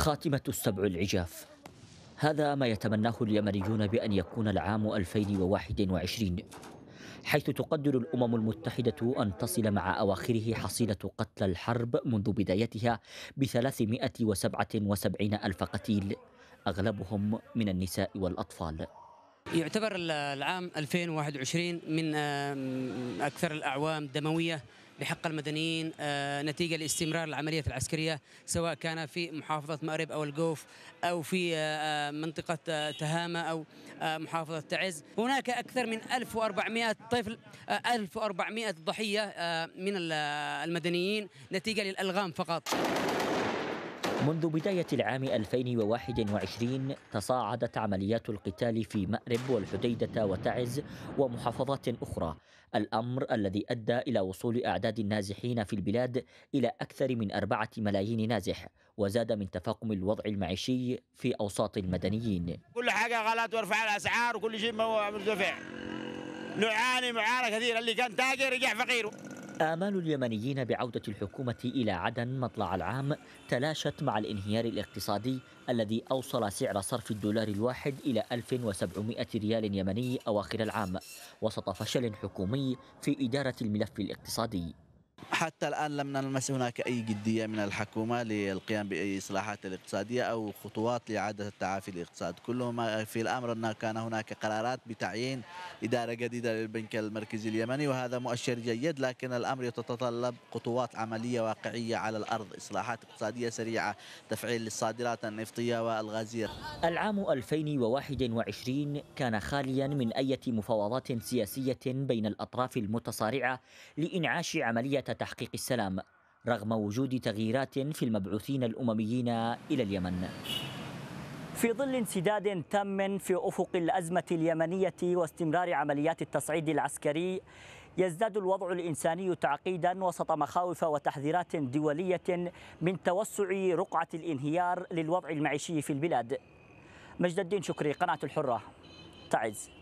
خاتمة السبع العجاف هذا ما يتمناه اليمنيون بأن يكون العام 2021 حيث تقدر الأمم المتحدة أن تصل مع أواخره حصيلة قتلى الحرب منذ بدايتها ب 377 ألف قتيل أغلبهم من النساء والأطفال يعتبر العام 2021 من أكثر الأعوام دموية لحق المدنيين آه، نتيجة لاستمرار العملية العسكرية سواء كان في محافظة مأرب أو الجوف أو في آه، آه، منطقة تهامة أو محافظة تعز هناك أكثر من 1400 طفل 1400 ضحية من المدنيين نتيجة للألغام فقط منذ بداية العام 2021 تصاعدت عمليات القتال في مأرب والحديدة وتعز ومحافظات أخرى الأمر الذي أدى إلى وصول أعداد النازحين في البلاد إلى أكثر من أربعة ملايين نازح وزاد من تفاقم الوضع المعيشي في أوساط المدنيين كل حاجة غلط وارفع الأسعار وكل شيء مرتفع نعاني معاناة كثيرة اللي كان تاجر رجع فقير آمال اليمنيين بعودة الحكومة إلى عدن مطلع العام تلاشت مع الانهيار الاقتصادي الذي أوصل سعر صرف الدولار الواحد إلى 1700 ريال يمني أواخر العام وسط فشل حكومي في إدارة الملف الاقتصادي حتى الآن لم نلمس هناك أي جدية من الحكومة للقيام بأي إصلاحات اقتصادية أو خطوات لإعادة التعافي الاقتصاد كلهم في الأمر أن كان هناك قرارات بتعيين إدارة جديدة للبنك المركزي اليمني وهذا مؤشر جيد لكن الأمر يتطلب خطوات عملية واقعية على الأرض إصلاحات اقتصادية سريعة تفعيل الصادرات النفطية والغازية العام 2021 كان خاليا من أي مفاوضات سياسية بين الأطراف المتصارعة لإنعاش عملية تحقيق تحقيق السلام رغم وجود تغييرات في المبعوثين الأمميين إلى اليمن في ظل انسداد تام في أفق الأزمة اليمنية واستمرار عمليات التصعيد العسكري يزداد الوضع الإنساني تعقيدا وسط مخاوف وتحذيرات دولية من توسع رقعة الانهيار للوضع المعيشي في البلاد مجد الدين شكري قناة الحرة تعز